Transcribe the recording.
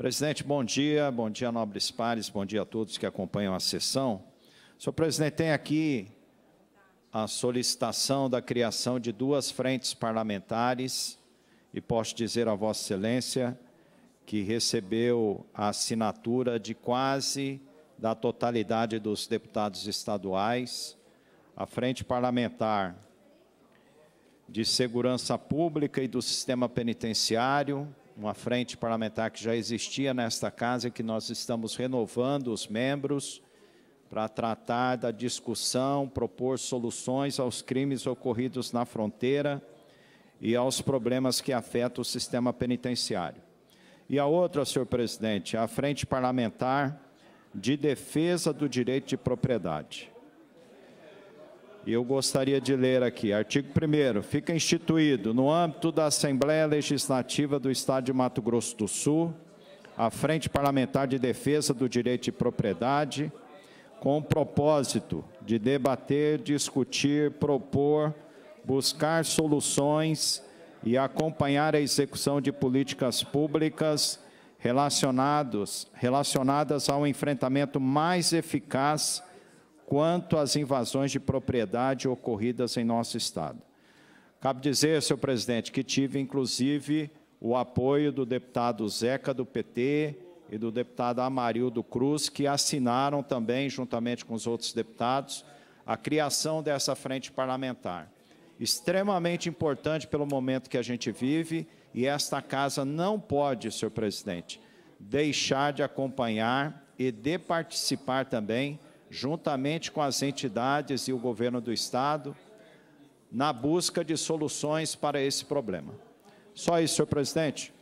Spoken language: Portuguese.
Presidente, bom dia. Bom dia, nobres pares. Bom dia a todos que acompanham a sessão. Senhor presidente, tem aqui a solicitação da criação de duas frentes parlamentares e posso dizer a Vossa Excelência que recebeu a assinatura de quase da totalidade dos deputados estaduais, a Frente Parlamentar de Segurança Pública e do Sistema Penitenciário, uma frente parlamentar que já existia nesta casa e que nós estamos renovando os membros para tratar da discussão, propor soluções aos crimes ocorridos na fronteira e aos problemas que afetam o sistema penitenciário. E a outra, senhor presidente, é a Frente Parlamentar de Defesa do Direito de Propriedade. E eu gostaria de ler aqui. Artigo 1. Fica instituído, no âmbito da Assembleia Legislativa do Estado de Mato Grosso do Sul, a Frente Parlamentar de Defesa do Direito de Propriedade, com o propósito de debater, discutir, propor, buscar soluções e acompanhar a execução de políticas públicas relacionadas ao enfrentamento mais eficaz quanto às invasões de propriedade ocorridas em nosso Estado. Cabe dizer, senhor presidente, que tive, inclusive, o apoio do deputado Zeca, do PT, e do deputado Amarildo Cruz, que assinaram também, juntamente com os outros deputados, a criação dessa frente parlamentar. Extremamente importante pelo momento que a gente vive, e esta casa não pode, senhor presidente, deixar de acompanhar e de participar também juntamente com as entidades e o governo do Estado, na busca de soluções para esse problema. Só isso, senhor presidente.